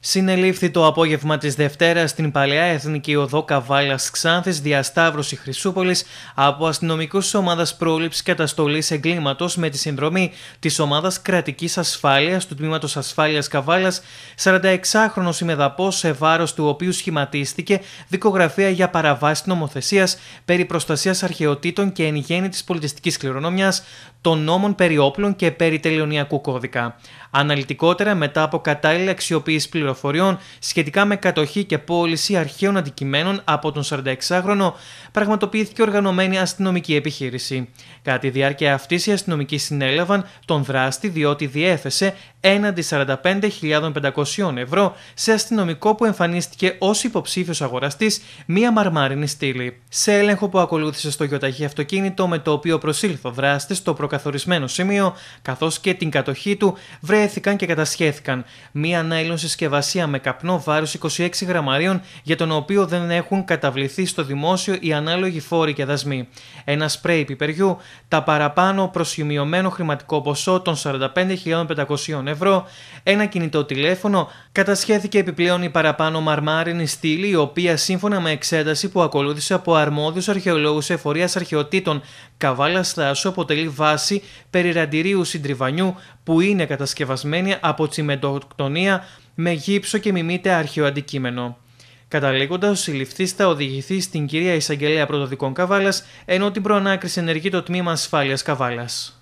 Συνελήφθη το απόγευμα της Δευτέρας, στην Παλαιά Εθνική Οδό Καβάλας Ξάνθης, διασταύρωση Χρυσούπολης από αστυνομικούς της ομάδας πρόληψης καταστολής εγκλήματος με τη συνδρομή της ομάδας κρατικής ασφάλειας, του τμήματος ασφάλειας ασφάλειας Καβάλας 46χρονο ημεδαπός σε βάρος του οποίου σχηματίστηκε δικογραφία για παραβάση νομοθεσίας, περί προστασίας αρχαιοτήτων και εν γέννη της πολιτιστικής κληρονομιάς, των νόμων περί όπλων και περί τελειωνιακού κώδικα. Αναλυτικότερα μετά από κατάλληλη αξιοποίηση πληροφοριών σχετικά με κατοχή και πώληση αρχαίων αντικειμένων από τον 46χρονο πραγματοποιήθηκε οργανωμένη αστυνομική επιχείρηση. Κατά τη διάρκεια αυτής, οι αστυνομικοί συνέλαβαν τον δράστη διότι διέθεσε έναντι 45.500 ευρώ σε αστυνομικό που εμφανίστηκε ως υποψήφιος αγοραστής μία μαρμάρινη στήλη. Σε έλεγχο που ακολούθησε στο γιοταχή αυτοκίνητο με το οποίο προσήλθε ο δράστη στο προκαθορισμένο σημείο, καθώς και την κατοχή του, βρέθηκαν και κατασχέθηκαν μία ανάλυση συσκευασία συσκευασία με καπνό βάρους 26 γραμμαρίων για τον οποίο δεν έχουν καταβληθεί στο δημόσιο οι ανάλογοι φόροι και δασμοί. Ένα σπρέι πιπεριού, τα παραπάνω προσημειωμένο χρηματικό ποσό των 45.500 ευρώ, ένα κινητό τηλέφωνο, κατασχέθηκε επιπλέον η παραπάνω μαρμάρινη στήλη η οποία σύμφωνα με εξέταση που ακολούθησε από αρμόδιους αρχαιολόγους εφορίας αρχαιοτήτων Καβάλα θάσου αποτελεί βάση περιραντηρίου συντριβανιού που είναι κατασκευασμένη από τσιμεντοκτονία με γύψο και μιμείται αρχαίο αντικείμενο. Καταλήγοντας, ο συλληφθής θα οδηγηθεί στην κυρία Εισαγγελέα Πρωτοδικών Καβάλας, ενώ την προανάκριση ενεργεί το τμήμα ασφάλειας Καβάλας.